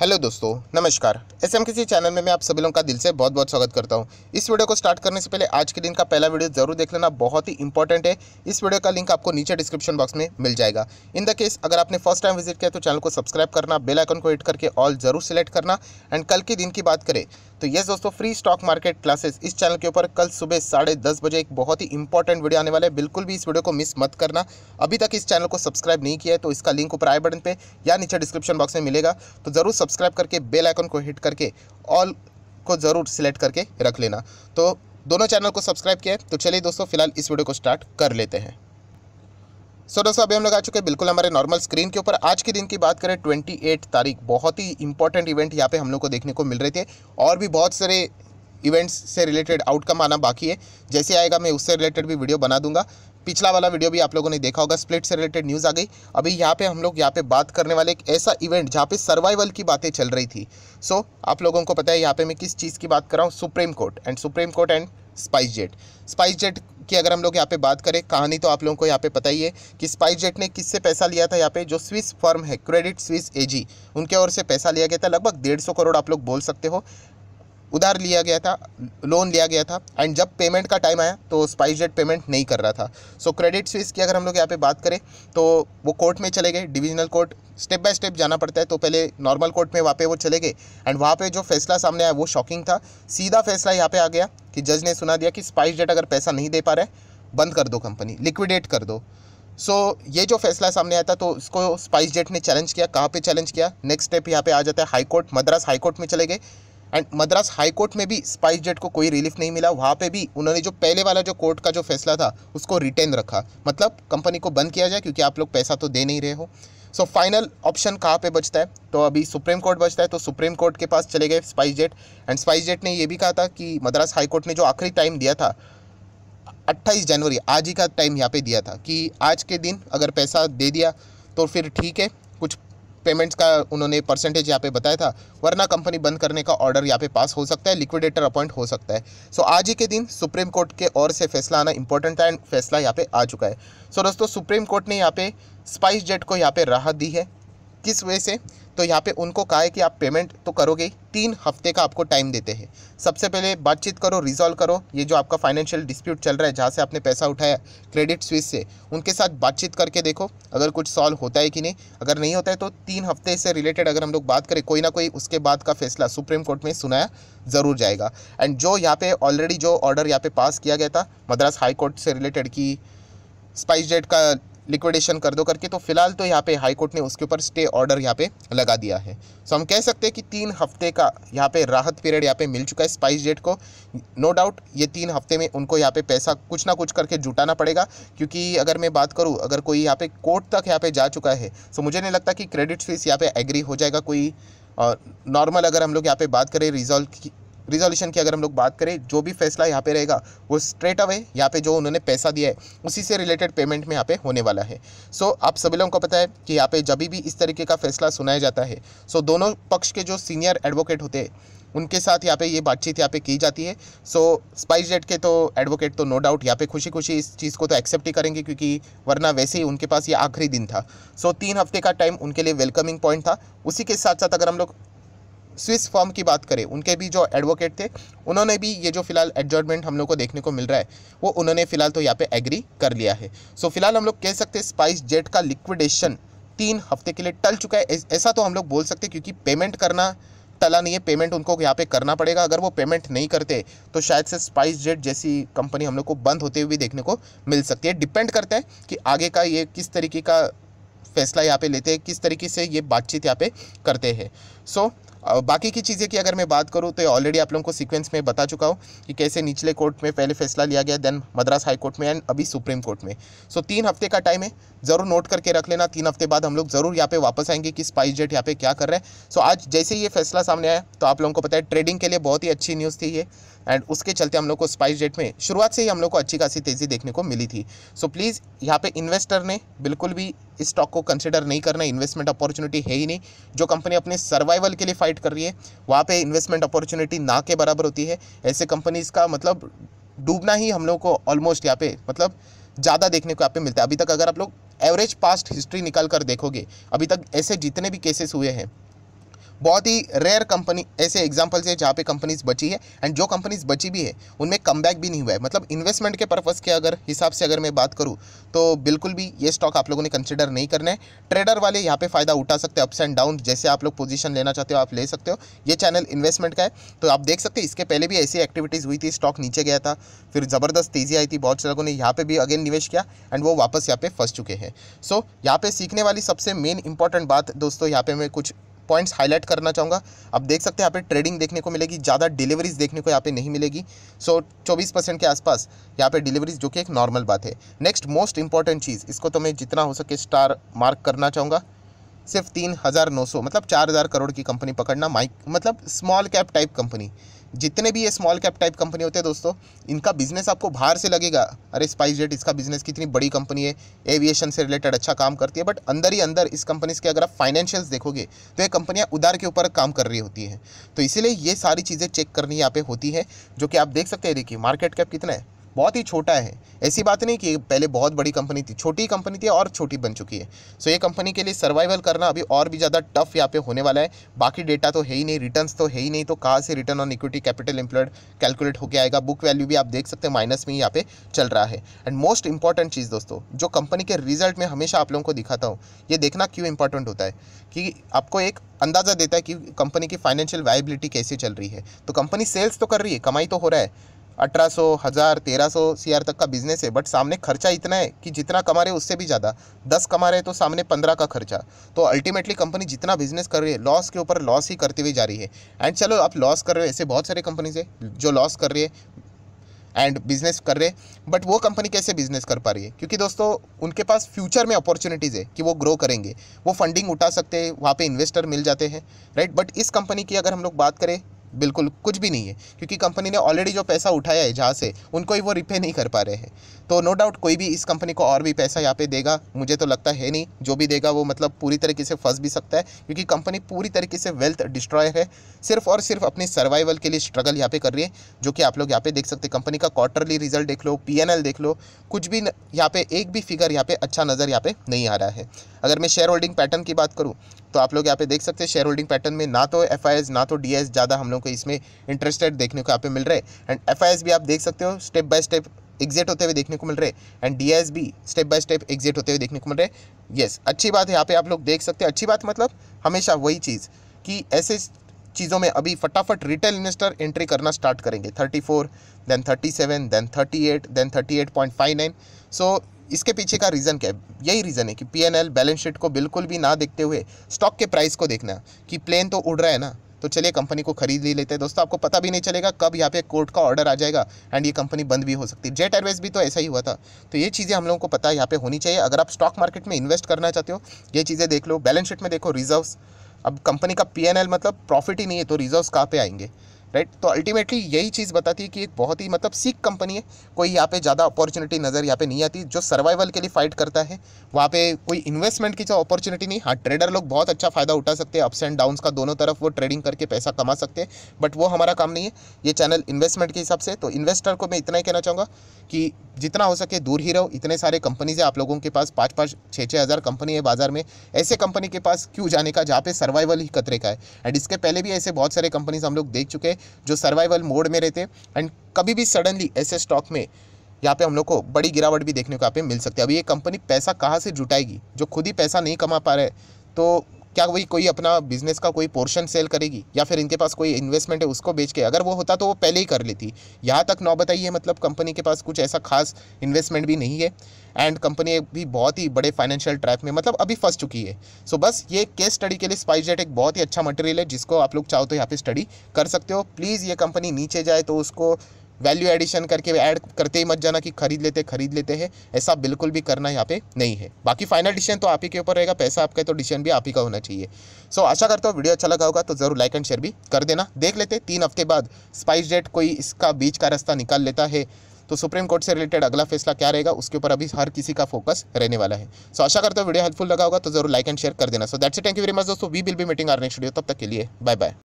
hello दोस्तों नमस्कार S M किसी चैनल में मैं आप सभी लोगों का दिल से बहुत बहुत स्वागत करता हूं इस वीडियो को स्टार्ट करने से पहले आज के दिन का पहला वीडियो जरूर देख लेना बहुत ही इंपॉर्टेंट है इस वीडियो का लिंक आपको नीचे डिस्क्रिप्शन बॉक्स में मिल जाएगा इन द केस अगर आपने फर्स्ट टाइम विजिट किया तो चैनल को सब्सक्राइब करना बेलाइकन को हिट करके ऑल जरूर सेलेक्ट करना एंड कल के दिन की बात करें तो यस दोस्तों फ्री स्टॉक मार्केट क्लासेस इस चैनल के ऊपर कल सुबह साढ़े दस बजे एक बहुत ही इंपॉर्टेंट वीडियो आने वाला है बिल्कुल भी इस वीडियो को मिस मत करना अभी तक इस चैनल को सब्सक्राइब नहीं किया है तो इसका लिंक ऊपर आई बटन पे या नीचे डिस्क्रिप्शन बॉक्स में मिलेगा तो ज़रूर सब्सक्राइब करके बेल आइकन को हिट करके ऑल को ज़रूर सिलेक्ट करके रख लेना तो दोनों चैनल को सब्सक्राइब किया है तो चलिए दोस्तों फिलहाल इस वीडियो को स्टार्ट कर लेते हैं सो दोस्तों अभी हम लोग आ चुके हैं बिल्कुल हमारे नॉर्मल स्क्रीन के ऊपर आज के दिन की बात करें एट तारीख बहुत ही इंपॉर्टेंट इवेंट यहाँ पे हम लोग को देखने को मिल रहे थे और भी बहुत सारे इवेंट्स से रिलेटेड आउटकम आना बाकी है जैसे आएगा मैं उससे रिलेटेड भी वीडियो बना दूंगा पिछला वाला वीडियो भी आप लोगों ने देखा होगा स्प्लिट से रिलेटेड न्यूज़ आ गई अभी यहाँ पे हम लोग यहाँ पे बात करने वाले एक ऐसा इवेंट जहाँ पे सर्वाइवल की बातें चल रही थी सो so, आप लोगों को पता है यहाँ पे मैं किस चीज़ की बात कर रहा हूँ Supreme Court and Supreme Court and SpiceJet SpiceJet की अगर हम लोग यहाँ पे बात करें कहानी तो आप लोगों को यहाँ पे पता ही है कि स्पाइस जेट ने किससे पैसा लिया था यहाँ पे जो स्विस फर्म है क्रेडिट स्विस एजी उनके ओर से पैसा लिया गया था लगभग डेढ़ सौ करोड़ आप लोग बोल सकते हो उधार लिया गया था लोन लिया गया था एंड जब पेमेंट का टाइम आया तो स्पाइस जेट पेमेंट नहीं कर रहा था सो क्रेडिट स्विस की अगर हम लोग यहाँ पे बात करें तो वो कोर्ट में चले गए divisional court step by step जाना पड़ता है तो पहले नॉर्मल कोर्ट में वहाँ पे वो चले गए एंड वहाँ पे जो फैसला सामने आया वो शॉकिंग था सीधा फैसला यहाँ पे आ गया कि जज ने सुना दिया कि स्पाइस जेट अगर पैसा नहीं दे पा रहा है बंद कर दो कंपनी लिक्विडेट कर दो सो so, ये जो फैसला सामने आया था तो इसको स्पाइस जेट ने चैलेंज किया कहाँ पे चैलेंज किया नेक्स्ट स्टेप यहाँ पे आ जाता है High Court Madras High Court में चले गए एंड मद्रास हाई कोर्ट में भी स्पाइस जेट को कोई रिलीफ नहीं मिला वहाँ पे भी उन्होंने जो पहले वाला जो कोर्ट का जो फैसला था उसको रिटेन रखा मतलब कंपनी को बंद किया जाए क्योंकि आप लोग पैसा तो दे नहीं रहे हो सो फाइनल ऑप्शन कहाँ पे बचता है तो अभी सुप्रीम कोर्ट बचता है तो सुप्रीम कोर्ट के पास चले गए SpiceJet and SpiceJet ने ये भी कहा था कि मद्रास हाई कोर्ट ने जो आखिरी टाइम दिया था अट्ठाईस जनवरी आज ही का टाइम यहाँ पर दिया था कि आज के दिन अगर पैसा दे दिया तो फिर ठीक है पेमेंट्स का उन्होंने परसेंटेज यहाँ पे बताया था वरना कंपनी बंद करने का ऑर्डर यहाँ पे पास हो सकता है लिक्विडेटर अपॉइंट हो सकता है सो so, आज ही के दिन सुप्रीम कोर्ट के और से फैसला आना इंपॉर्टेंट है एंड फैसला यहाँ पे आ चुका है सो so, दोस्तों सुप्रीम कोर्ट ने यहाँ पे स्पाइस जेट को यहाँ पे राहत दी है किस वजह से तो यहाँ पे उनको कहा है कि आप पेमेंट तो करोगे तीन हफ्ते का आपको टाइम देते हैं सबसे पहले बातचीत करो रिजॉल्व करो ये जो आपका फाइनेंशियल डिस्प्यूट चल रहा है जहाँ से आपने पैसा उठाया क्रेडिट स्विस से उनके साथ बातचीत करके देखो अगर कुछ सॉल्व होता है कि नहीं अगर नहीं होता है तो तीन हफ्ते से रिलेटेड अगर हम लोग बात करें कोई ना कोई उसके बाद का फैसला सुप्रीम कोर्ट में सुनाया ज़रूर जाएगा एंड जो यहाँ पे ऑलरेडी जो ऑर्डर यहाँ पे पास किया गया था मद्रास हाई कोर्ट से रिलेटेड की स्पाइस जेट का लिक्विडेशन कर दो करके तो फिलहाल तो यहाँ पे हाईकोर्ट ने उसके ऊपर स्टे ऑर्डर यहाँ पे लगा दिया है सो हम कह सकते हैं कि तीन हफ्ते का यहाँ पे राहत पीरियड यहाँ पे मिल चुका है स्पाइस जेट को नो डाउट ये तीन हफ्ते में उनको यहाँ पे पैसा कुछ ना कुछ करके जुटाना पड़ेगा क्योंकि अगर मैं बात करूँ अगर कोई यहाँ पे कोर्ट तक यहाँ पे जा चुका है सो मुझे नहीं लगता कि क्रेडिट फीस यहाँ पे एग्री हो जाएगा कोई नॉर्मल अगर हम लोग यहाँ पे बात करें रिजॉल्व रिजोल्यूशन की अगर हम लोग बात करें जो भी फैसला यहाँ पे रहेगा वो स्ट्रेट अवे यहाँ पे जो उन्होंने पैसा दिया है उसी से रिलेटेड पेमेंट में यहाँ पे होने वाला है सो so, आप सभी लोगों को पता है कि यहाँ पे जब भी इस तरीके का फैसला सुनाया जाता है सो so, दोनों पक्ष के जो सीनियर एडवोकेट होते हैं उनके साथ यहाँ पे ये बातचीत यहाँ पे की जाती है सो स्पाइस जेट के तो एडवोकेट तो नो डाउट यहाँ पे खुशी खुशी इस चीज़ को तो एक्सेप्ट ही करेंगे क्योंकि वरना वैसे ही उनके पास ये आखिरी दिन था सो so, तीन हफ्ते का टाइम उनके लिए वेलकमिंग पॉइंट था उसी के साथ साथ अगर हम लोग स्विस फॉर्म की बात करें उनके भी जो एडवोकेट थे उन्होंने भी ये जो फिलहाल एडजॉर्मेंट हम लोग को देखने को मिल रहा है वो उन्होंने फिलहाल तो यहाँ पे एग्री कर लिया है सो फिलहाल हम लोग कह सकते हैं स्पाइस जेट का लिक्विडेशन तीन हफ्ते के लिए टल चुका है ऐसा तो हम लोग बोल सकते क्योंकि पेमेंट करना टला नहीं है पेमेंट उनको यहाँ पे करना पड़ेगा अगर वो पेमेंट नहीं करते तो शायद से स्पाइस जेट जैसी कंपनी हम लोग को बंद होते हुए देखने को मिल सकती है डिपेंड करता है कि आगे का ये किस तरीके का फैसला यहाँ पे लेते हैं किस तरीके से ये बातचीत यहाँ पे करते हैं सो so, बाकी की चीज़ें की अगर मैं बात करूँ तो ऑलरेडी आप लोगों को सीक्वेंस में बता चुका हूँ कि कैसे निचले कोर्ट में पहले फैसला लिया गया देन मद्रास हाई कोर्ट में एंड अभी सुप्रीम कोर्ट में सो तीन हफ्ते का टाइम है ज़रूर नोट करके रख लेना तीन हफ्ते बाद हम लोग ज़रूर यहाँ पे वापस आएंगे कि स्पाइस जेट यहाँ पे क्या कर रहे हैं सो आज जैसे ये फैसला सामने आया तो आप लोगों को पता है ट्रेडिंग के लिए बहुत ही अच्छी न्यूज़ थी ये एंड उसके चलते हम लोग को स्पाइस डेट में शुरुआत से ही हम लोग को अच्छी खासी तेज़ी देखने को मिली थी सो प्लीज़ यहाँ पे इन्वेस्टर ने बिल्कुल भी इस स्टॉक को कंसिडर नहीं करना इन्वेस्टमेंट अपॉर्चुनिटी है ही नहीं जो कंपनी अपने सर्वाइवल के लिए फाइट कर रही है वहाँ पर इन्वेस्टमेंट अपॉर्चुनिटी ना के बराबर होती है ऐसे कंपनीज़ का मतलब डूबना ही हम लोग को ऑलमोस्ट यहाँ पे मतलब ज़्यादा देखने को यहाँ पे मिलता है अभी तक अगर आप लोग एवरेज पास्ट हिस्ट्री निकाल कर देखोगे अभी तक ऐसे जितने भी केसेस हुए हैं बहुत ही रेयर कंपनी ऐसे एग्जाम्पल्स है जहाँ पे कंपनीज बची है एंड जो कंपनीज बची भी है उनमें कम भी नहीं हुआ है मतलब इन्वेस्टमेंट के पर्पज़ के अगर हिसाब से अगर मैं बात करूँ तो बिल्कुल भी ये स्टॉक आप लोगों ने कंसिडर नहीं करना है ट्रेडर वाले यहाँ पे फ़ायदा उठा सकते हैं अप्स एंड डाउन जैसे आप लोग पोजिशन लेना चाहते हो आप ले सकते हो ये चैनल इन्वेस्टमेंट का है तो आप देख सकते हैं इसके पहले भी ऐसी एक्टिविटीज़ हुई थी स्टॉक नीचे गया था फिर ज़बरदस्त तेज़ी आई थी बहुत से लोगों ने यहाँ पर भी अगेन निवेश किया एंड वो वापस यहाँ पर फंस चुके हैं सो यहाँ पर सीखने वाली सबसे मेन इंपॉर्टेंट बात दोस्तों यहाँ पर मैं कुछ पॉइंट्स हाईलाइट करना चाहूँगा आप देख सकते हैं यहाँ पे ट्रेडिंग देखने को मिलेगी ज़्यादा डिलीवरीज देखने को यहाँ पे नहीं मिलेगी सो चौबीस परसेंट के आसपास यहाँ पे डिलीवरीज जो कि एक नॉर्मल बात है नेक्स्ट मोस्ट इंपॉर्टेंट चीज़ इसको तो मैं जितना हो सके स्टार मार्क करना चाहूँगा सिर्फ तीन हज़ार नौ सौ मतलब चार हज़ार करोड़ की कंपनी पकड़ना माइक मतलब स्मॉल कैप टाइप कंपनी जितने भी ये स्मॉल कैप टाइप कंपनी होते हैं दोस्तों इनका बिजनेस आपको बाहर से लगेगा अरे स्पाइस जेट इसका बिजनेस कितनी बड़ी कंपनी है एविएशन से रिलेटेड अच्छा काम करती है बट अंदर ही अंदर इस कंपनीज के अगर आप फाइनेंशियल्स देखोगे तो ये कंपनियाँ उधार के ऊपर काम कर रही होती हैं तो इसीलिए ये सारी चीज़ें चेक करनी यहाँ पे होती है जो कि आप देख सकते हैं देखिए मार्केट कैप कितना है बहुत ही छोटा है ऐसी बात नहीं कि पहले बहुत बड़ी कंपनी थी छोटी कंपनी थी और छोटी बन चुकी है सो ये कंपनी के लिए सर्वाइवल करना अभी और भी ज़्यादा टफ यहाँ पे होने वाला है बाकी डेटा तो है ही नहीं रिटर्न तो है ही नहीं तो कहाँ से return on equity capital employed calculate होकर आएगा बुक वैल्यू भी आप देख सकते हैं माइनस में ही यहाँ पे चल रहा है एंड मोस्ट इंपॉर्टेंट चीज़ दोस्तों जो कंपनी के रिजल्ट में हमेशा आप लोगों को दिखाता हूँ ये देखना क्यों इंपॉर्टेंट होता है कि आपको एक अंदाज़ा देता है कि कंपनी की फाइनेंशियल वाइबिलिटी कैसे चल रही है तो कंपनी सेल्स तो कर रही है कमाई तो हो रहा है अठारह सौ हज़ार तेरह सौ सी आर तक का बिजनेस है बट सामने खर्चा इतना है कि जितना कमा रहे उससे भी ज़्यादा दस कमा रहे तो सामने पंद्रह का खर्चा तो अल्टीमेटली कंपनी जितना बिजनेस कर रही है लॉस के ऊपर लॉस ही करती हुई जा रही है एंड चलो आप लॉस कर रहे हो ऐसे बहुत सारे कंपनीज है जो लॉस कर रही है एंड बिजनेस कर रहे बट वो कंपनी कैसे बिजनेस कर पा रही है क्योंकि दोस्तों उनके पास फ्यूचर में अपॉर्चुनिटीज़ है कि वो ग्रो करेंगे वो फंडिंग उठा सकते हैं वहाँ पे इन्वेस्टर मिल जाते हैं राइट बट इस कंपनी की अगर हम लोग बात करें बिल्कुल कुछ भी नहीं है क्योंकि कंपनी ने ऑलरेडी जो पैसा उठाया है जहाँ से उनको ही वो रिपे नहीं कर पा रहे हैं तो नो डाउट कोई भी इस कंपनी को और भी पैसा यहाँ पे देगा मुझे तो लगता है नहीं जो भी देगा वो मतलब पूरी तरीके से फंस भी सकता है क्योंकि कंपनी पूरी तरीके से वेल्थ डिस्ट्रॉय है सिर्फ और सिर्फ अपने सर्वाइवल के लिए स्ट्रगल यहाँ पे कर रही है जो कि आप लोग यहाँ पे देख सकते हैं कंपनी का क्वार्टरली रिजल्ट देख लो पी देख लो कुछ भी यहाँ पे एक भी फिगर यहाँ पे अच्छा नज़र यहाँ पे नहीं आ रहा है अगर मैं शेयर होल्डिंग पैटर्न की बात करूँ तो आप लोग यहाँ पे देख सकते हैं शेयर होल्डिंग पैटर्न में ना तो एफ ना तो डी ज़्यादा हम लोग को इसमें इंटरेस्टेड देखने को यहाँ पे मिल रहे एंड एफ भी आप देख सकते हो स्टेप बाय स्टेप एग्जिट होते हुए देखने को मिल रहे एंड डी भी स्टेप बाय स्टेप एग्जिट होते हुए देखने को मिल रहे येस अच्छी बात है यहाँ पे आप लोग देख सकते हैं अच्छी बात मतलब हमेशा वही चीज़ कि ऐसे चीज़ों में अभी फटाफट रिटेल इन्वेस्टर एंट्री करना स्टार्ट करेंगे four then thirty then 38 then nine so इसके पीछे का रीज़न क्या है यही रीज़न है कि पी बैलेंस शीट को बिल्कुल भी ना देखते हुए स्टॉक के प्राइस को देखना कि प्लेन तो उड़ रहा है ना तो चलिए कंपनी को खरीद ही लेते हैं दोस्तों आपको पता भी नहीं चलेगा कब यहाँ पे कोर्ट का ऑर्डर आ जाएगा एंड ये कंपनी बंद भी हो सकती है जेट एयरवेज भी तो ऐसा ही हुआ था तो ये चीज़ें हम लोगों को पता यहाँ पे होनी चाहिए अगर आप स्टॉक मार्केट में इन्वेस्ट करना चाहते हो ये चीज़ें देख लो बैलेंस शीट में देखो रिजर्व अब कंपनी का पी मतलब प्रॉफिट ही नहीं है तो रिज़र्व कहाँ पर आएंगे राइट तो अल्टीमेटली यही चीज़ बताती है कि एक बहुत ही मतलब सीख कंपनी है कोई यहाँ पे ज़्यादा अपॉर्चुनिटी नज़र यहाँ पे नहीं आती जो सर्वाइवल के लिए फाइट करता है वहाँ पे कोई इन्वेस्टमेंट की जो अपॉर्चुनिटी नहीं हाँ ट्रेडर लोग बहुत अच्छा फ़ायदा उठा सकते हैं अप्स एंड डाउन्स का दोनों तरफ वो ट्रेडिंग करके पैसा कमा सकते हैं बट वो हमारा काम नहीं है ये चैनल इन्वेस्टमेंट के हिसाब से तो इन्वेस्टर को मैं इतना ही कहना चाहूँगा कि जितना हो सके दूर ही रहो इतने सारे कंपनीज है आप लोगों के पास पाँच पाँच छः छः हज़ार कंपनी है बाजार में ऐसे कंपनी के पास क्यों जाने का जहाँ पे सर्वाइवल ही खतरे का है एंड इसके पहले भी ऐसे बहुत सारे कंपनीज हम लोग देख चुके हैं जो सर्वाइवल मोड में रहते हैं एंड कभी भी सडनली ऐसे स्टॉक में यहाँ पे हम लोग को बड़ी गिरावट भी देखने को यहाँ पे मिल सकती है अभी ये कंपनी पैसा कहाँ से जुटाएगी जो खुद ही पैसा नहीं कमा पा रहे तो क्या वही कोई अपना बिजनेस का कोई पोर्शन सेल करेगी या फिर इनके पास कोई इन्वेस्टमेंट है उसको बेच के अगर वो होता तो वो पहले ही कर लेती यहाँ तक नौबताई है मतलब कंपनी के पास कुछ ऐसा खास इन्वेस्टमेंट भी नहीं है एंड कंपनी भी बहुत ही बड़े फाइनेंशियल ट्रैप में मतलब अभी फंस चुकी है सो so बस ये केस स्टडी के लिए स्पाइसजेट एक बहुत ही अच्छा मटेरियल है जिसको आप लोग चाहो तो यहाँ पे स्टडी कर सकते हो प्लीज़ ये कंपनी नीचे जाए तो उसको वैल्यू एडिशन करके ऐड करते ही मत जाना कि खरीद लेते खरीद लेते हैं ऐसा बिल्कुल भी करना यहाँ पे नहीं है बाकी फाइनल डिसीजन तो आप ही के ऊपर रहेगा पैसा आपका है तो डिसीजन भी आप ही का होना चाहिए सो so, आशा करता हूँ वीडियो अच्छा लगा होगा तो जरूर लाइक एंड शेयर भी कर देना देख लेते तीन हफ्ते बाद स्पाइस जेट कोई इसका बीच का रास्ता निकाल लेता है तो सुप्रीम कोर्ट से रिलेटेड अगला फैसला क्या रहेगा उसके ऊपर अभी हर किसी का फोकस रहने वाला है सो so, आशा करता हूँ वीडियो हेल्पफुल लगा होगा तो जरूर लाइक एंड शेयर कर देना so that's thank you very much दोस्तों we will be meeting our next video तब तक के लिए बाय बाय